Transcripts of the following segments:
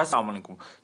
असलम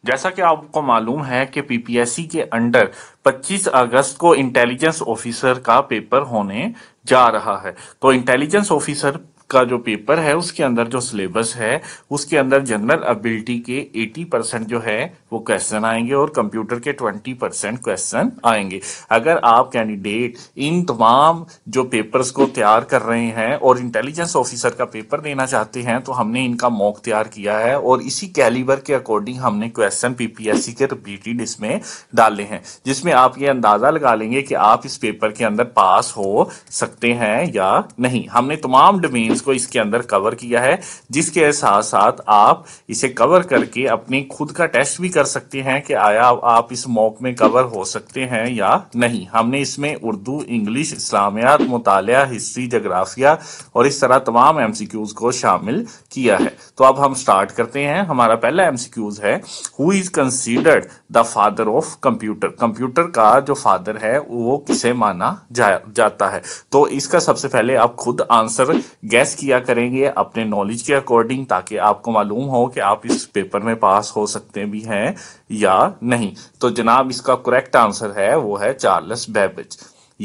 जैसा कि आपको मालूम है कि पीपीएससी के अंडर 25 अगस्त को इंटेलिजेंस ऑफिसर का पेपर होने जा रहा है तो इंटेलिजेंस ऑफिसर का जो पेपर है उसके अंदर जो सिलेबस है उसके अंदर जनरल एबिलिटी के 80 परसेंट जो है वो क्वेश्चन आएंगे और कंप्यूटर के 20 परसेंट क्वेश्चन आएंगे अगर आप कैंडिडेट इन तमाम जो पेपर्स को तैयार कर रहे हैं और इंटेलिजेंस ऑफिसर का पेपर देना चाहते हैं तो हमने इनका मॉक तैयार किया है और इसी कैलिबर के अकॉर्डिंग हमने क्वेश्चन पीपीएससी के रिपीटेड इसमें डाले हैं जिसमें आप ये अंदाजा लगा लेंगे कि आप इस पेपर के अंदर पास हो सकते हैं या नहीं हमने तमाम डोमेन चीज को इसके अंदर कवर किया है जिसके साथ साथ आप इसे कवर करके अपने खुद का टेस्ट भी कर सकते हैं कि आया आप इस मॉक में कवर हो सकते हैं या नहीं हमने इसमें उर्दू इंग्लिश इस्लामियात मुतालिया हिस्ट्री जग्राफिया और इस तरह तमाम एमसीक्यूज को शामिल किया है तो अब हम स्टार्ट करते हैं हमारा पहला एमसीक्यूज है who is considered the father of computer computer का जो फादर है वो किसे माना जा, जाता है तो इसका सबसे पहले आप खुद आंसर गैस गैस किया करेंगे अपने नॉलेज के अकॉर्डिंग ताकि आपको मालूम हो कि आप इस पेपर में पास हो सकते भी हैं या नहीं तो जनाब इसका करेक्ट आंसर है वो है चार्लस बैबेज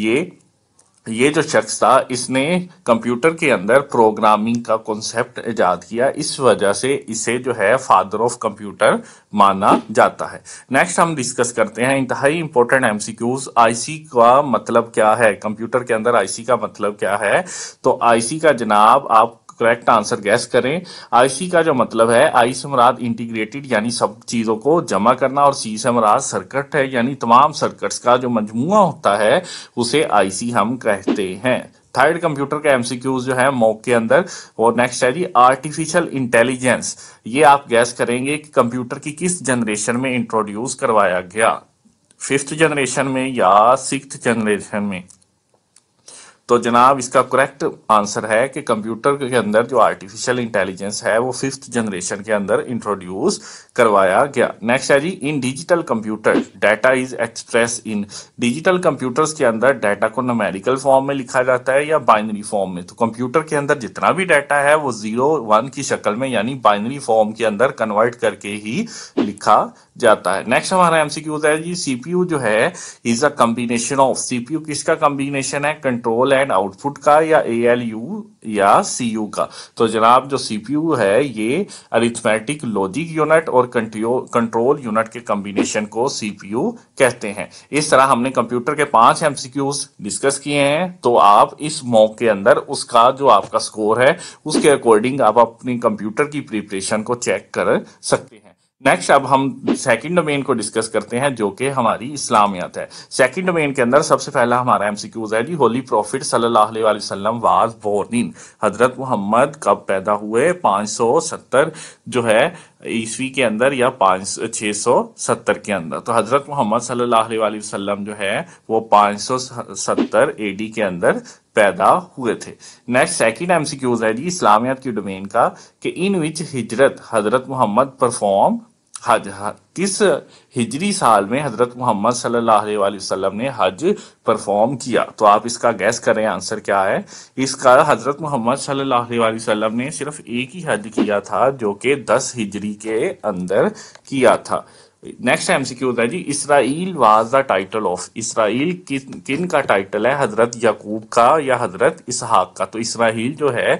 ये ये जो शख्स था इसने कंप्यूटर के अंदर प्रोग्रामिंग का कॉन्सेप्ट ईजाद किया इस वजह से इसे जो है फादर ऑफ कंप्यूटर माना जाता है नेक्स्ट हम डिस्कस करते हैं इंतहाई important M C Qs I C का मतलब क्या है कंप्यूटर के अंदर आई सी का मतलब क्या है तो आई सी का जनाब आप करेक्ट आंसर गैस करें आईसी का जो मतलब है आई से मुराद इंटीग्रेटेड यानी सब चीज़ों को जमा करना और सी से मुराद सर्किट है यानी तमाम सर्किट्स का जो मजमुआ होता है उसे आईसी हम कहते हैं थर्ड कंप्यूटर का एमसीक्यूज जो है मॉक के अंदर और नेक्स्ट है जी आर्टिफिशियल इंटेलिजेंस ये आप गैस करेंगे कि कंप्यूटर की किस जनरेशन में इंट्रोड्यूस करवाया गया फिफ्थ जनरेशन में या सिक्स जनरेशन में तो जनाब इसका करेक्ट आंसर है कि कंप्यूटर के अंदर जो आर्टिफिशियल इंटेलिजेंस है वो फिफ्थ जनरेशन के अंदर इंट्रोड्यूस करवाया गया नेक्स्ट है जी in digital computer data is express in digital computers के अंदर डाटा को नमेरिकल फॉर्म में लिखा जाता है या बाइनरी फॉर्म में तो कंप्यूटर के अंदर जितना भी डाटा है वो जीरो वन की शक्ल में यानी बाइनरी फॉर्म के अंदर कन्वर्ट करके ही लिखा जाता है नेक्स्ट हमारा एमसीक्यू होता है जी सीपीयू जो है is a combination of CPU किसका कॉम्बिनेशन है कंट्रोल एंड आउटपुट का या यू या सीयू का तो जनाब जो सीपीयू है ये अरिथमेटिक लॉजिक यूनिट और कंट्रोल यूनिट के कॉम्बिनेशन को सीपीयू कहते हैं इस तरह हमने कंप्यूटर के पांच एमसीक्यूज डिस्कस किए हैं तो आप इस मॉक के अंदर उसका जो आपका स्कोर है उसके अकॉर्डिंग आप अपनी कंप्यूटर की प्रिपरेशन को चेक कर सकते हैं नेक्स्ट अब हम सेकंड डोमेन को डिस्कस करते हैं जो कि हमारी इस्लामियत है सेकंड डोमेन के अंदर सबसे पहला हमारा एमसीक्यूज है जी होली प्रॉफिट सल्लल्लाहु अलैहि वसल्लम वाज बोर्निन हजरत मोहम्मद कब पैदा हुए 570 जो है ईस्वी के अंदर या पाँच छः सौ सत्तर के अंदर तो हज़रत मोहम्मद सल्लल्लाहु अलैहि वसल्लम जो है वो पाँच सौ सत्तर ए डी के अंदर पैदा हुए थे नेक्स्ट सेकेंड सी क्यूज है जी इस्लामियत की डोमेन का कि इन विच हिजरत हज़रत मोहम्मद परफॉर्म हज किस हिजरी साल में हजरत मोहम्मद सल्लल्लाहु अलैहि वसल्लम ने हज परफॉर्म किया तो आप इसका गैस करें आंसर क्या है इसका हजरत मोहम्मद सल्लल्लाहु अलैहि वसल्लम ने सिर्फ एक ही हज किया था जो कि 10 हिजरी के अंदर किया था नेक्स्ट एमसीक्यू होता है जी Israel was the title of Israel किन किन का टाइटल है हजरत याकूब का या हजरत इसहाक का तो इसराइल जो है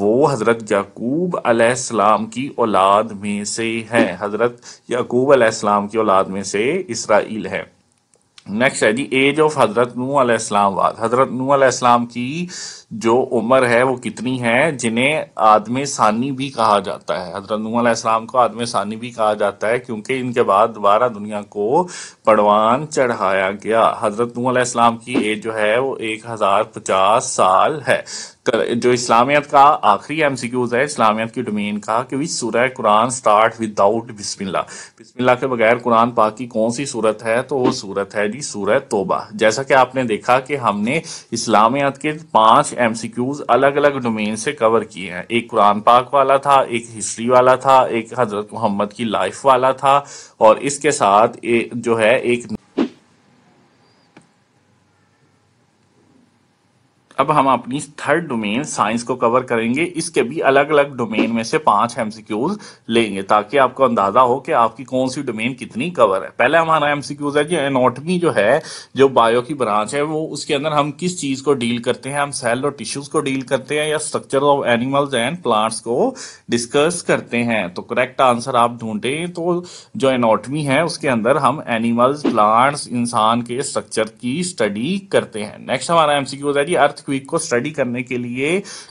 वो हजरत याकूब अलैहिस्सलाम की औलाद में से है हजरत याकूब अलैहिस्सलाम की औलाद में से इसराइल है नेक्स्ट है जी एज ऑफ हजरत नू अलैहिस्सलाम वाद हजरत नू अलैहिस्सलाम की जो उम्र है वो कितनी है जिन्हें आदम सानी भी कहा जाता है हजरत नू अलैहिस्सलाम को आदम सानी भी कहा जाता है क्योंकि इनके बाद दोबारा दुनिया को पड़वान चढ़ाया गया हज़रत नूसम की एज जो है वो एक हज़ार पचास साल है जो इस्लामियत का आखिरी एम सी क्यूज़ है इस्लामियत की डोमेन का कि भी सूरह कुरान स्टार्ट विदाउट बिस्मिल्ला बिस्मिल्ला के बगैर कुरान पाक की कौन सी सूरत है तो वो सूरत है जी सूरह तोबा जैसा कि आपने देखा कि हमने इस्लामियत के पांच एम सी क्यूज़ अलग अलग डोमेन से कवर किए हैं एक कुरान पाक वाला था एक हिस्ट्री वाला था एक हज़रत मोहम्मद की लाइफ वाला था और इसके साथ जो है एक अब हम अपनी थर्ड डोमेन साइंस को कवर करेंगे इसके भी अलग अलग डोमेन में से पांच एमसीक्यूज लेंगे ताकि आपको अंदाजा हो कि आपकी कौन सी डोमेन कितनी कवर है पहले हमारा एमसीक्यूज है कि एनोटमी जो है जो बायो की ब्रांच है वो उसके अंदर हम किस चीज को डील करते हैं हम सेल और टिश्यूज को डील करते हैं या structure of animals and plants को डिस्कस करते हैं तो करेक्ट आंसर आप ढूंढे तो जो एनोटमी है उसके अंदर हम एनिमल्स प्लांट्स इंसान के स्ट्रक्चर की स्टडी करते हैं नेक्स्ट हमारा एमसीक्यूज है जी अर्थ क्विक को स्टडी करने के लिए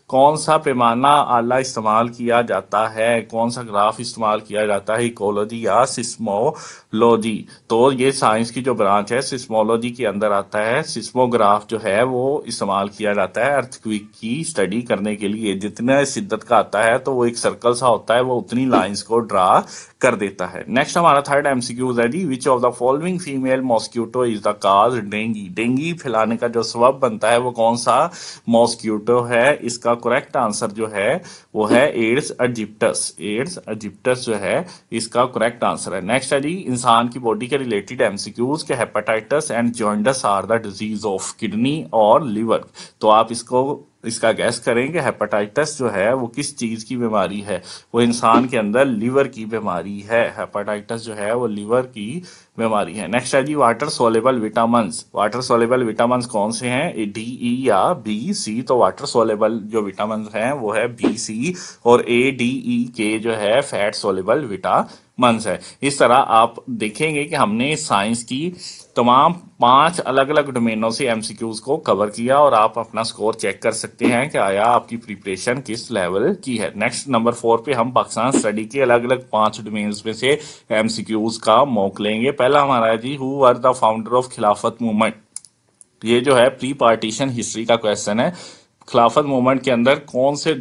कौन सा पैमाना आला इस्तेमाल किया जाता है कौन सा ग्राफ इस्तेमाल किया जाता है इकोलॉजी या सिस्मोलॉजी तो ये साइंस की जो ब्रांच है सिस्मोलॉजी के अंदर आता है सिस्मोग्राफ जो है वो इस्तेमाल किया जाता है अर्थक्विक की स्टडी करने के लिए जितना शिद्दत का आता है तो वो एक सर्कल सा होता है वो उतनी लाइन्स को ड्रा कर देता है नेक्स्ट हमारा थर्ड एमसीक्यूज है जी which of the following female mosquito is the cause dengue dengue फैलाने का जो सबब बनता है वो कौन सा मॉस्क्यूटो है इसका करेक्ट आंसर जो है वो है एड्स अजिप्टस एड्स अजिप्टस जो है इसका करेक्ट आंसर है नेक्स्ट है जी इंसान की बॉडी के रिलेटेड एमसीक्यूज के hepatitis and jaundice are the disease of kidney और लिवर तो आप इसको इसका गैस करेंगे हेपेटाइटिस जो है वो किस चीज़ की बीमारी है वो इंसान के अंदर लीवर की बीमारी है हेपेटाइटिस जो है वो लीवर की बीमारी है नेक्स्ट है जी water soluble vitamin water soluble vitamin कौन से हैं डी ई e या बी सी तो वाटर सोलेबल जो विटामिन हैं वो है बी सी और ए डी ई के जो है फैट सोलेबल विटामिन मंस है इस तरह आप देखेंगे कि हमने साइंस की तमाम पांच अलग अलग डोमेनों से एमसीक्यूज को कवर किया और आप अपना स्कोर चेक कर सकते हैं कि आया आपकी प्रिपरेशन किस लेवल की है नेक्स्ट नंबर फोर पे हम पाकिस्तान स्टडी के अलग अलग पांच डोमेन में से एमसीक्यूज का मौक लेंगे पहला हमारा है जी who are the founder of खिलाफत मूवमेंट ये जो है प्री पार्टीशन हिस्ट्री का क्वेश्चन है खिलाफत मूवमेंट के अंदर कौन से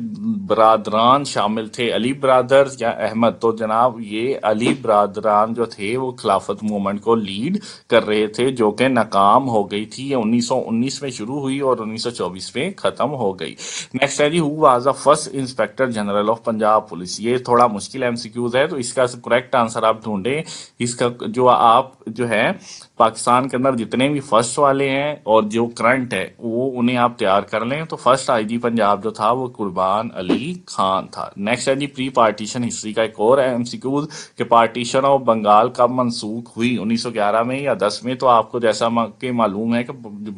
बरदरान शामिल थे अली ब्रादर या अहमद तो जनाब ये अली बरदरान जो थे वो खिलाफत मूवमेंट को लीड कर रहे थे जो कि नाकाम हो गई थी ये 1919 में शुरू हुई और 1924 में ख़त्म हो गई नेक्स्ट है जी who was a first inspector general of Punjab police ये थोड़ा मुश्किल एम है तो इसका करेक्ट आंसर आप ढूंढें इसका जो आप जो है पाकिस्तान के अंदर जितने भी फर्स्ट वाले हैं और जो करंट है वो उन्हें आप तैयार कर लें तो फर्स्ट आईजी पंजाब जो था वो कुर्बान अली खान था नेक्स्ट है जी प्री पार्टीशन हिस्ट्री का एक और सी एमसीक्यूज के पार्टीशन ऑफ बंगाल कब मनसूख हुई 1911 में या 10 में तो आपको जैसा के मालूम है कि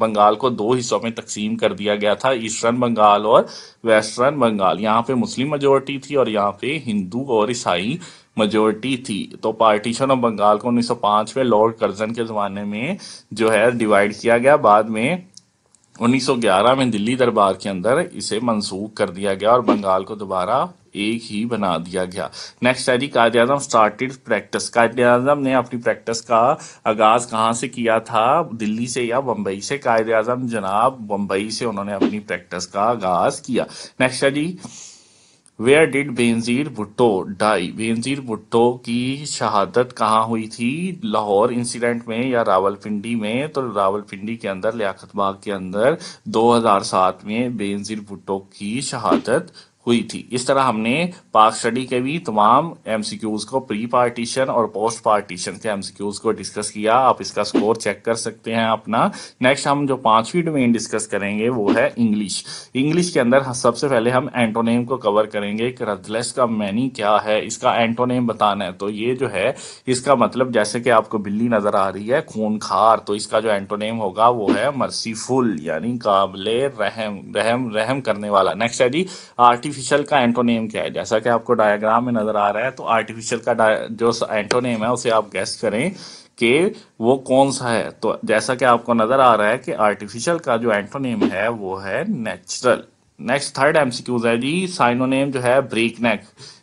बंगाल को दो हिस्सों में तकसीम कर दिया गया था ईस्टर्न बंगाल और वेस्टर्न बंगाल यहाँ पे मुस्लिम मेजोरिटी थी और यहाँ पे हिंदू और ईसाई मेजोरिटी थी तो पार्टीशन ऑफ बंगाल को 1905 में लॉर्ड कर्जन के जमाने में जो है डिवाइड किया गया बाद में 1911 में दिल्ली दरबार के अंदर इसे मंसूख कर दिया गया और बंगाल को दोबारा एक ही बना दिया गया नेक्स्ट है जी कायद आजम स्टार्टेड प्रैक्टिस कायद आजम ने अपनी प्रैक्टिस का आगाज कहाँ से किया था दिल्ली से या बम्बई से कायद अजम जनाब बम्बई से उन्होंने अपनी प्रैक्टिस का आगाज किया नेक्स्ट है जी where did Benazir Bhutto die Benazir Bhutto की शहादत कहाँ हुई थी लाहौर इंसिडेंट में या रावलपिंडी में तो रावलपिंडी के अंदर लियाकत बाग के अंदर 2007 में बेनजीर भुट्टो की शहादत हुई थी इस तरह हमने पार्क स्टडी के भी तमाम एमसीक्यूज को प्री पार्टीशन और पोस्ट पार्टीशन के एम को डिस्कस किया आप इसका स्कोर चेक कर सकते हैं अपना नेक्स्ट हम जो पांचवी डोमेन डिस्कस करेंगे वो है इंग्लिश इंग्लिश के अंदर सबसे पहले हम एंटोनेम को कवर करेंगे रथलेस का मैनी क्या है इसका एंटोनेम बताना है तो ये जो है इसका मतलब जैसे कि आपको बिल्ली नजर आ रही है खार तो इसका जो एंटोनेम होगा वो है मर्सीफुल यानी काबले रहम रहम रहम करने वाला नेक्स्ट है जी आर्टिफिक आर्टिफिशियल का एंटोनेम क्या है जैसा कि आपको डायग्राम में नजर आ रहा है तो आर्टिफिशियल का जो एंटोनेम है उसे आप गेस्ट करें कि वो कौन सा है तो जैसा कि आपको नजर आ रहा है कि आर्टिफिशियल का जो एंटोनेम है वो है नेचुरल नेक्स्ट थर्ड एमसीक्यूज है जी साइनोनेम जो है ब्रेक नेक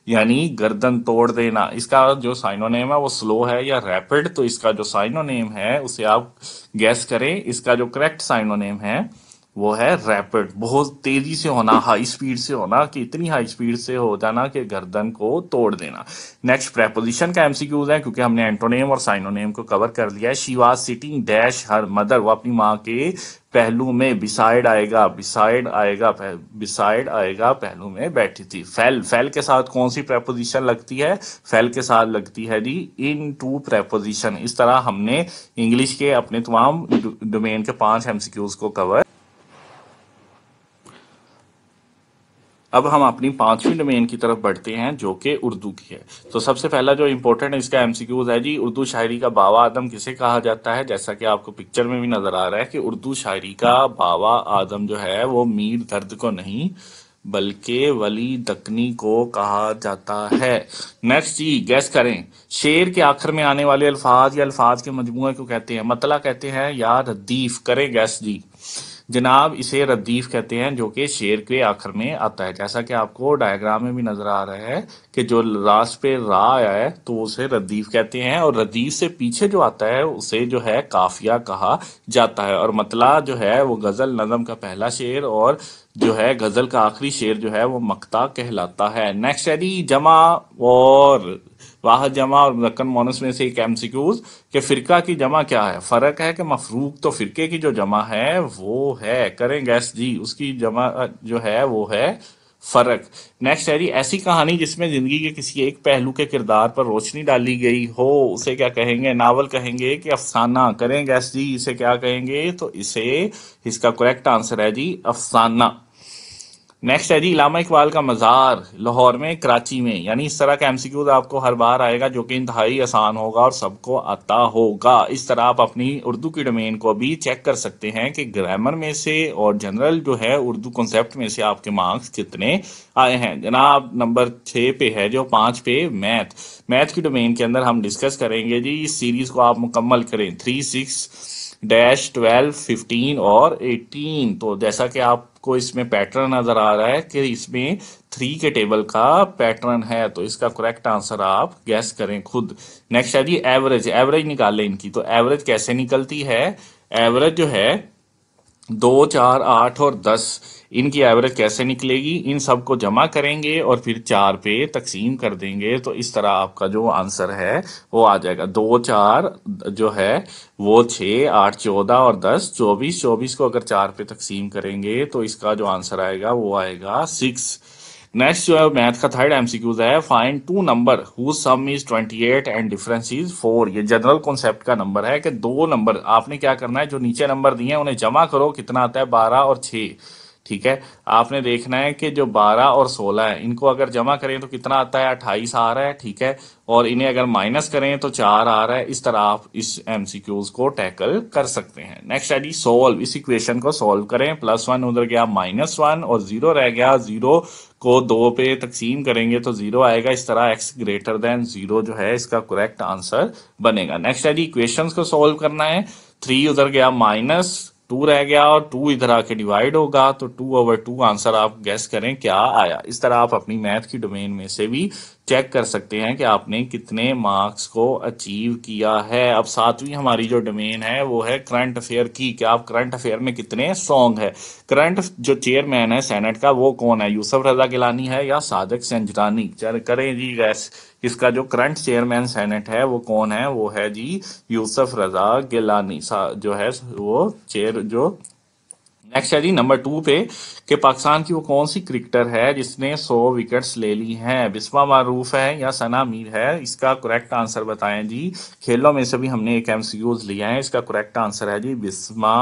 यानी गर्दन तोड़ देना इसका जो साइनोनेम है वो स्लो है या रैपिड तो इसका जो साइनोनेम है उसे आप गैस करें इसका जो करेक्ट साइनोनेम है वो है रैपिड बहुत तेजी से होना हाई स्पीड से होना कि इतनी हाई स्पीड से हो जाना कि गर्दन को तोड़ देना नेक्स्ट प्रेपोजिशन का एमसीक्यूज है क्योंकि हमने एंटोनेम और साइनोनेम को कवर कर लिया है Shiva sitting dash her mother वो अपनी माँ के पहलू में बिसाइड आएगा बिसाइड आएगा बिसाइड आएगा पहलू में बैठी थी फेल फेल के साथ कौन सी प्रेपोजिशन लगती है फेल के साथ लगती है जी इन टू प्रेपोजिशन इस तरह हमने इंग्लिश के अपने तमाम डोमेन के पांच एमसीक्यूज को कवर अब हम अपनी पांचवी डोमेन की तरफ बढ़ते हैं जो कि उर्दू की है तो सबसे पहला जो इम्पोर्टेंट इसका एमसीक्यूज है जी उर्दू शायरी का बाबा आदम किसे कहा जाता है जैसा कि आपको पिक्चर में भी नजर आ रहा है कि उर्दू शायरी का बाबा आदम जो है वो मीर दर्द को नहीं बल्कि वली दकनी को कहा जाता है नेक्स्ट जी गैस करें शेर के आखिर में आने वाले अल्फाज या अल्फाज के मजमू को कहते हैं मतला कहते हैं या रदीफ करें गैस जी जनाब इसे रदीफ कहते हैं जो कि शेर के आखिर में आता है जैसा कि आपको डायग्राम में भी नजर आ रहा है कि जो लास्ट पे रा आया है तो उसे रदीफ कहते हैं और रदीफ से पीछे जो आता है उसे जो है काफिया कहा जाता है और मतला जो है वो गजल नजम का पहला शेर और जो है गजल का आखिरी शेर जो है वो मकता कहलाता है नेक्स्ट है जी जमा और वाह जमा और मुदक्कन मोनस में से एक एमसीक्यूज के फिरका की जमा क्या है फ़र्क है कि मफरूक तो फिरके की जो जमा है वो है करें गैस जी उसकी जमा जो है वो है फ़र्क नेक्स्ट है जी ऐसी कहानी जिसमें ज़िंदगी के किसी एक पहलू के किरदार पर रोशनी डाली गई हो उसे क्या कहेंगे नावल कहेंगे कि अफसाना करें गैस जी इसे क्या कहेंगे तो इसे इसका करेक्ट आंसर है जी अफसाना नेक्स्ट है जी इलामा इकबाल का मज़ार लाहौर में कराची में यानी इस तरह का एमसीक्यूज आपको हर बार आएगा जो कि इंतहाई आसान होगा और सबको आता होगा इस तरह आप अपनी उर्दू की डोमेन को भी चेक कर सकते हैं कि ग्रामर में से और जनरल जो है उर्दू कॉन्सेप्ट में से आपके मार्क्स कितने आए हैं जनाब नंबर छः पे है जो पाँच पे मैथ मैथ की डोमेन के अंदर हम डिस्कस करेंगे जी इस सीरीज़ को आप मुकम्मल करें three six dash twelve fifteen और एटीन तो जैसा कि आप आपको इसमें पैटर्न नजर आ रहा है कि इसमें थ्री के टेबल का पैटर्न है तो इसका करेक्ट आंसर आप गैस करें खुद नेक्स्ट है जी एवरेज एवरेज निकाल लें इनकी तो एवरेज कैसे निकलती है एवरेज जो है दो चार आठ और दस इनकी एवरेज कैसे निकलेगी इन सब को जमा करेंगे और फिर चार पे तकसीम कर देंगे तो इस तरह आपका जो आंसर है वो आ जाएगा दो चार जो है वो छः आठ चौदह और दस चौबीस चौबीस को अगर चार पे तकसीम करेंगे तो इसका जो आंसर आएगा वो आएगा सिक्स नेक्स्ट जो है मैथ का थर्ड एमसीक्यूज है find two number who sum is eight and difference is four ये जनरल कॉन्सेप्ट का नंबर है कि दो नंबर आपने क्या करना है जो नीचे नंबर दिए हैं उन्हें जमा करो कितना आता है बारह और छः ठीक है आपने देखना है कि जो 12 और 16 है इनको अगर जमा करें तो कितना आता है अट्ठाईस आ रहा है ठीक है और इन्हें अगर माइनस करें तो चार आ रहा है इस तरह आप इस एमसीक्यूज को टैकल कर सकते हैं नेक्स्ट है जी सोल्व इस इक्वेशन को सोल्व करें प्लस वन उधर गया माइनस वन और जीरो रह गया जीरो को दो पे तकसीम करेंगे तो जीरो आएगा इस तरह एक्स ग्रेटर देन जीरो जो है इसका करेक्ट आंसर बनेगा नेक्स्ट है जी इक्वेशन को सोल्व करना है थ्री उधर गया माइनस टू रह गया और टू इधर आके डिवाइड होगा तो टू ओवर टू आंसर आप गैस करें क्या आया इस तरह आप अपनी मैथ की डोमेन में से भी चेक कर सकते हैं कि आपने कितने मार्क्स को अचीव किया है अब सातवीं हमारी जो डोमेन है वो है करंट अफेयर की कि आप करंट अफेयर में कितने सॉन्ग है करंट जो चेयरमैन है सेनेट का वो कौन है यूसुफ रजा गिलानी है या सादक संजरानी करें जी गैस इसका जो करंट चेयरमैन सेनेट है वो कौन है वो है जी यूसुफ रजा गिलानी जो है वो चेयर जो नेक्स्ट है जी नंबर टू पे कि पाकिस्तान की वो कौन सी क्रिकेटर है जिसने सौ विकेट्स ले ली हैं बिस्मा मारूफ है या सना मीर है इसका करेक्ट आंसर बताएं जी खेलों में से भी हमने एक एमसीयूज लिया है इसका करेक्ट आंसर है जी बिस्वा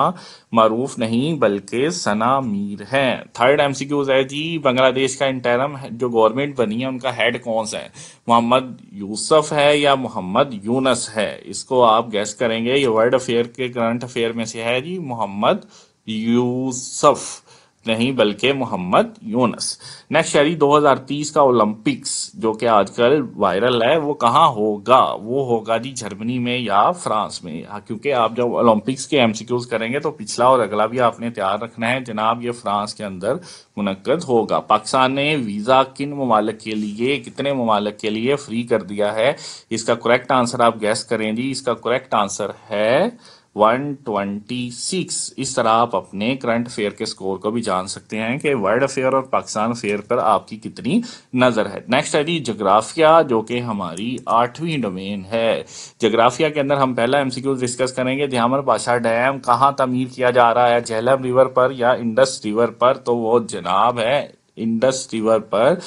मारूफ नहीं बल्कि सना मीर है थर्ड एम है जी बांग्लादेश का इंटरम जो गवर्नमेंट बनी है उनका हेड कौन सा है मोहम्मद यूसुफ है या मोहम्मद यूनस है इसको आप गैस करेंगे ये वर्ल्ड अफेयर के करंट अफेयर में से है जी मोहम्मद यूसफ नहीं बल्कि मोहम्मद यूनस नेक्स्ट शहरी 2030 का ओलंपिक्स जो कि आजकल वायरल है वो कहाँ होगा वो होगा जी जर्मनी में या फ्रांस में हाँ, क्योंकि आप जब ओलंपिक्स के एम करेंगे तो पिछला और अगला भी आपने तैयार रखना है जनाब ये फ्रांस के अंदर मुनद होगा पाकिस्तान ने वीज़ा किन ममालक के लिए कितने ममालक के लिए फ्री कर दिया है इसका करेक्ट आंसर आप गैस करें जी इसका करेक्ट आंसर है 126 इस तरह आप अपने करंट अफेयर के स्कोर को भी जान सकते हैं कि वर्ल्ड अफेयर और पाकिस्तान अफेयर पर आपकी कितनी नज़र है नेक्स्ट है जी जोग्राफिया जो कि हमारी आठवीं डोमेन है जोग्राफिया के अंदर हम पहला एमसीक्यू डिस्कस करेंगे ध्यामर पाशा डैम कहाँ तमीर किया जा रहा है झेलम रिवर पर या इंडस रिवर पर तो वो जनाब है इंडस रिवर पर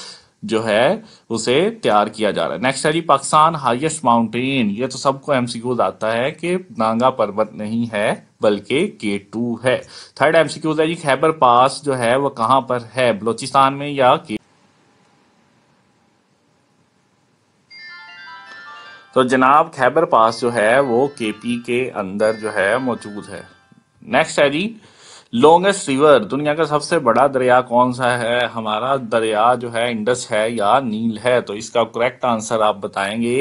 जो है उसे तैयार किया जा रहा है नेक्स्ट है जी पाकिस्तान हाईएस्ट माउंटेन ये तो सबको एमसीक्यूज आता है कि नांगा पर्वत नहीं है बल्कि के टू है थर्ड एमसीक्यूज है जी खैबर पास जो है वो कहां पर है बलोचिस्तान में या के तो जनाब खैबर पास जो है वो केपी के अंदर जो है मौजूद है नेक्स्ट है जी लॉन्गेस्ट रिवर दुनिया का सबसे बड़ा दरिया कौन सा है हमारा दरिया जो है इंडस है या नील है तो इसका करेक्ट आंसर आप बताएंगे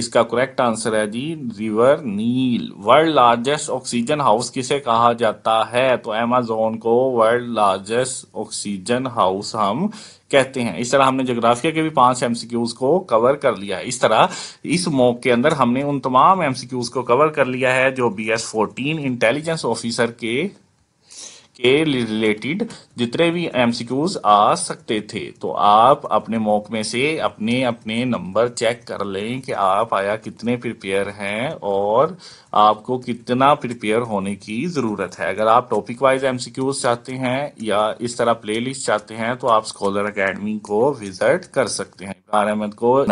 इसका करेक्ट आंसर है जी river Nile world largest oxygen house किसे कहा जाता है तो एमेजोन को वर्ल्ड लार्जेस्ट ऑक्सीजन हाउस हम कहते हैं इस तरह हमने जोग्राफिया के भी पांच एमसीक्यूज को कवर कर लिया है इस तरह इस मॉक के अंदर हमने उन तमाम एमसीक्यूज को कवर कर लिया है जो B S fourteen intelligence officer के के रिलेटेड जितने भी एम आ सकते थे तो आप अपने मॉक में से अपने अपने नंबर चेक कर लें कि आप आया कितने प्रिपेयर हैं और आपको कितना प्रिपेयर होने की ज़रूरत है अगर आप टॉपिक वाइज एम चाहते हैं या इस तरह प्लेलिस्ट चाहते हैं तो आप स्कॉलर अकेडमी को विजिट कर सकते हैं अहमद को